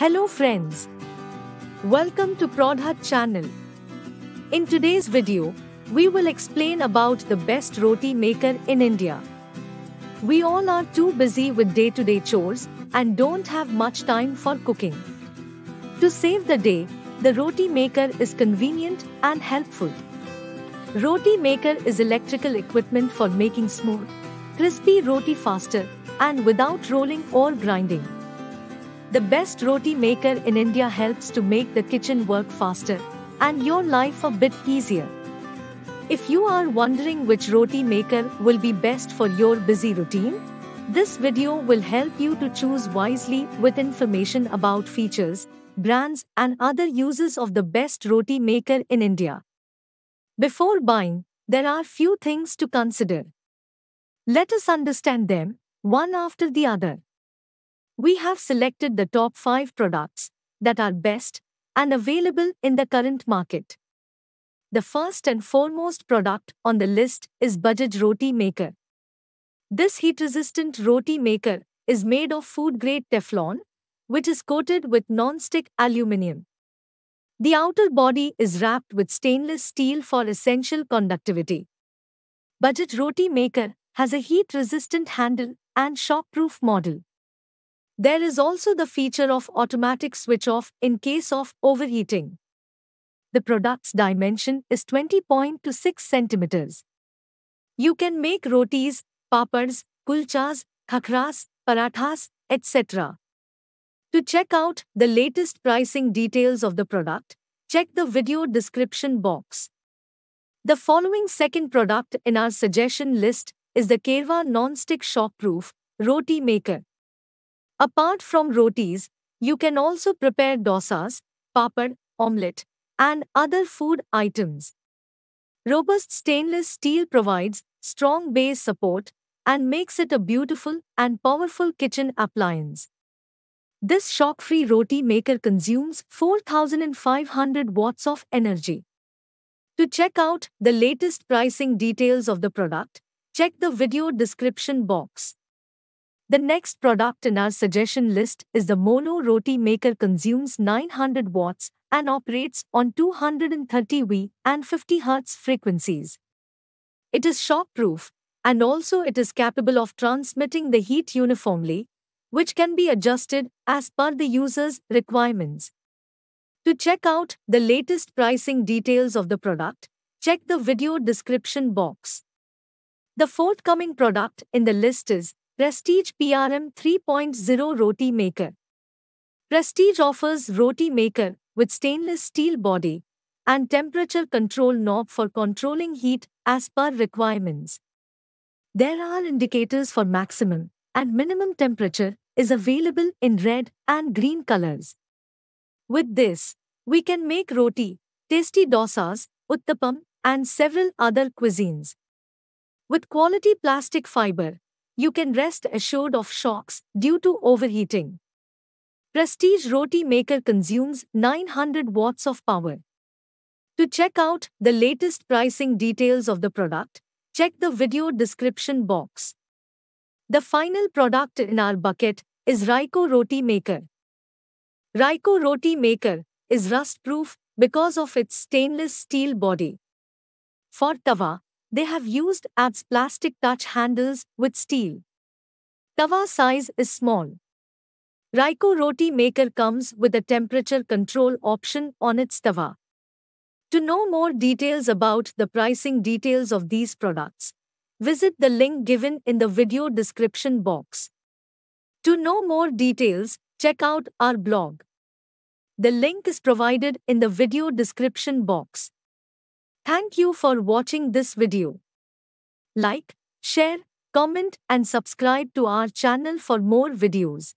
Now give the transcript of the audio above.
Hello friends. Welcome to Prodhat channel. In today's video, we will explain about the best roti maker in India. We all are too busy with day-to-day -day chores and don't have much time for cooking. To save the day, the roti maker is convenient and helpful. Roti maker is electrical equipment for making smooth, crispy roti faster and without rolling or grinding. The best roti maker in India helps to make the kitchen work faster and your life a bit easier. If you are wondering which roti maker will be best for your busy routine, this video will help you to choose wisely with information about features, brands and other uses of the best roti maker in India. Before buying, there are few things to consider. Let us understand them, one after the other we have selected the top 5 products that are best and available in the current market. The first and foremost product on the list is Budget Roti Maker. This heat resistant roti maker is made of food grade Teflon, which is coated with non-stick aluminium. The outer body is wrapped with stainless steel for essential conductivity. Budget Roti Maker has a heat resistant handle and shockproof model. There is also the feature of automatic switch off in case of overheating. The product's dimension is 20.26 centimeters. You can make rotis, papads, kulchas, khakras, parathas, etc. To check out the latest pricing details of the product, check the video description box. The following second product in our suggestion list is the Kerwa Non-Stick Shockproof Roti Maker. Apart from rotis, you can also prepare dosas, papad, omelette, and other food items. Robust stainless steel provides strong base support and makes it a beautiful and powerful kitchen appliance. This shock-free roti maker consumes 4,500 watts of energy. To check out the latest pricing details of the product, check the video description box. The next product in our suggestion list is the Mono Roti Maker consumes 900 watts and operates on 230 V and 50 Hz frequencies. It is shockproof, and also it is capable of transmitting the heat uniformly, which can be adjusted as per the user's requirements. To check out the latest pricing details of the product, check the video description box. The forthcoming product in the list is Prestige PRM 3.0 Roti Maker Prestige offers Roti Maker with stainless steel body and temperature control knob for controlling heat as per requirements. There are indicators for maximum and minimum temperature is available in red and green colors. With this, we can make roti, tasty dosas, uttapam and several other cuisines. With quality plastic fiber, you can rest assured of shocks due to overheating. Prestige Roti Maker consumes 900 watts of power. To check out the latest pricing details of the product, check the video description box. The final product in our bucket is Raiko Roti Maker. Raiko Roti Maker is rust-proof because of its stainless steel body. For tawa, they have used ABS plastic touch handles with steel. Tawa size is small. Raiko roti maker comes with a temperature control option on its tawa. To know more details about the pricing details of these products, visit the link given in the video description box. To know more details, check out our blog. The link is provided in the video description box. Thank you for watching this video. Like, share, comment and subscribe to our channel for more videos.